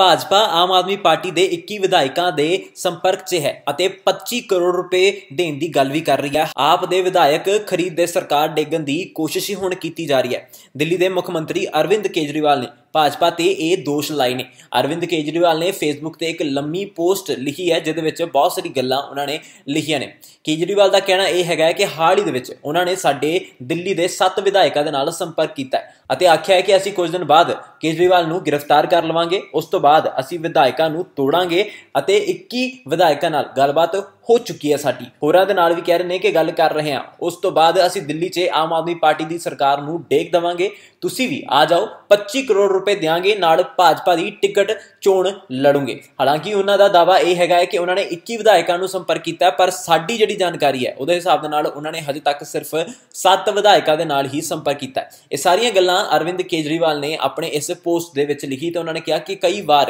ਭਾਜਪਾ ਆਮ ਆਦਮੀ party ਦੇ 21 ਵਿਧਾਇਕਾਂ ਦੇ ਸੰਪਰਕ 'ਚ ਹੈ ਅਤੇ 25 ਕਰੋੜ ਰੁਪਏ ਦੇਣ ਦੀ ਗੱਲ ਵੀ ਕਰ ਰਹੀ ਹੈ ਆਪ ਦੇ ਵਿਧਾਇਕ ਖਰੀਦ ਦੇ ਸਰਕਾਰ ਡੇਗਣ ਦੀ ਕੋਸ਼ਿਸ਼ ਹੀ ਹੁਣ ਕੀਤੀ ਜਾ ਰਹੀ ਹੈ ਦਿੱਲੀ ਦੇ ਮੁੱਖ ਮੰਤਰੀ ਅਰਵਿੰਦ ਕੇਜਰੀਵਾਲ ਨੇ ਭਾਜਪਾ ਤੇ ਇਹ ਦੋਸ਼ ਲਾਈ ਨੇ ਅਰਵਿੰਦ ਕੇਜਰੀਵਾਲ ਨੇ ਫੇਸਬੁੱਕ ਤੇ ਇੱਕ ਲੰਮੀ ਪੋਸਟ ਲਿਖੀ ਹੈ ਜਿਹਦੇ ਵਿੱਚ ਬਹੁਤ ਸਾਰੀ ਗੱਲਾਂ ਉਹਨਾਂ ਨੇ ਲਿਖੀਆਂ ਨੇ ਕੇਜਰੀਵਾਲ ਦਾ ਕਹਿਣਾ ਇਹ ਹੈਗਾ ਕਿ ਹਾਲ ਹੀ ਦੇ ਵਿੱਚ ਉਹਨਾਂ ਨੇ ਸਾਡੇ ਦਿੱਲੀ ਦੇ 7 ਵਿਧਾਇਕਾਂ ਦੇ ਨਾਲ ਸੰਪਰਕ ਕੀਤਾ ਅਤੇ ਆਖਿਆ ਹੈ ਕਿ ਅਸੀਂ ਕੁਝ ਦਿਨ ਬਾਅਦ ਕੇਜਰੀਵਾਲ ਨੂੰ ਗ੍ਰਿਫਤਾਰ ਕਰ ਲਵਾਂਗੇ ਉਸ ਤੋਂ ਬਾਅਦ ਅਸੀਂ ਵਿਧਾਇਕਾਂ ਨੂੰ ਤੋੜਾਂਗੇ ਅਤੇ 21 ਵਿਧਾਇਕਾਂ ਨਾਲ ਗੱਲਬਾਤ ਹੋ ਚੁੱਕੀ ਹੈ ਸਾਡੀ ਹੋਰਾਂ ਦੇ ਨਾਲ ਵੀ ਕਹਿ ਰਹੇ ਨੇ ਕਿ ਗੱਲ ਕਰ ਰਹੇ ਹਾਂ ਉਸ ਤੋਂ ਬਾਅਦ ਅਸੀਂ ਦਿੱਲੀ 'ਚ ਆਮ ਆਦਮੀ ਪਾਰਟੀ ਦੀ ਸਰਕਾਰ ਨੂੰ ਡੇਕ ਦਵਾਂਗੇ ਤੁਸੀਂ ਵੀ ਆ ਜਾਓ 25 ਕਰੋੜ ਰੁਪਏ ਦੇਾਂਗੇ ਨਾਲ ਭਾਜਪਾ ਦੀ ਟਿਕਟ ਚੋਣ ਲੜੂਗੇ ਹਾਲਾਂਕਿ ਉਹਨਾਂ ਦਾ ਦਾਵਾ ਇਹ ਹੈਗਾ ਹੈ ਕਿ ਉਹਨਾਂ ਨੇ 21 ਵਿਧਾਇਕਾਂ ਨੂੰ ਸੰਪਰਕ ਕੀਤਾ ਪਰ ਸਾਡੀ ਜਿਹੜੀ ਜਾਣਕਾਰੀ ਹੈ ਉਹਦੇ ਹਿਸਾਬ ਦੇ ਨਾਲ ਉਹਨਾਂ ਨੇ ਹਜੇ ਤੱਕ ਸਿਰਫ 7 ਵਿਧਾਇਕਾਂ ਦੇ ਨਾਲ ਹੀ ਸੰਪਰਕ ਕੀਤਾ ਇਹ ਸਾਰੀਆਂ ਗੱਲਾਂ ਅਰਵਿੰਦ ਕੇਜਰੀਵਾਲ ਨੇ ਆਪਣੇ ਇਸ ਪੋਸਟ ਦੇ ਵਿੱਚ ਲਿਖੀ ਤੇ ਉਹਨਾਂ ਨੇ ਕਿਹਾ ਕਿ ਕਈ ਵਾਰ